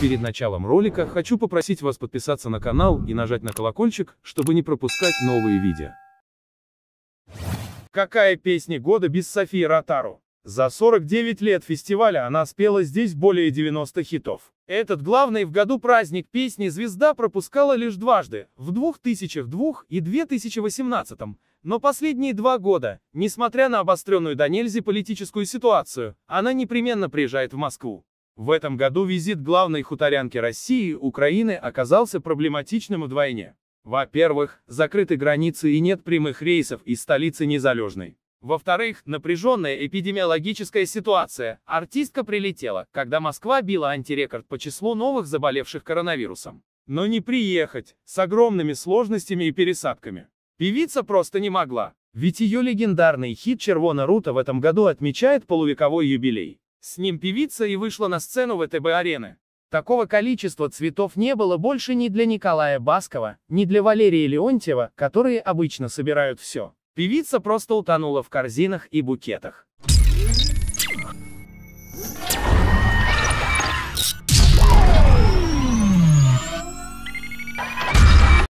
Перед началом ролика хочу попросить вас подписаться на канал и нажать на колокольчик, чтобы не пропускать новые видео. Какая песня года без Софии Ротару? За 49 лет фестиваля она спела здесь более 90 хитов. Этот главный в году праздник песни «Звезда» пропускала лишь дважды, в 2002 и 2018, но последние два года, несмотря на обостренную до нельзя политическую ситуацию, она непременно приезжает в Москву. В этом году визит главной хуторянки России Украины оказался проблематичным вдвойне. Во-первых, закрыты границы и нет прямых рейсов из столицы Незалежной. Во-вторых, напряженная эпидемиологическая ситуация. Артистка прилетела, когда Москва била антирекорд по числу новых заболевших коронавирусом. Но не приехать, с огромными сложностями и пересадками. Певица просто не могла. Ведь ее легендарный хит «Червона Рута» в этом году отмечает полувековой юбилей. С ним певица и вышла на сцену ВТБ-арены. Такого количества цветов не было больше ни для Николая Баскова, ни для Валерия Леонтьева, которые обычно собирают все. Певица просто утонула в корзинах и букетах.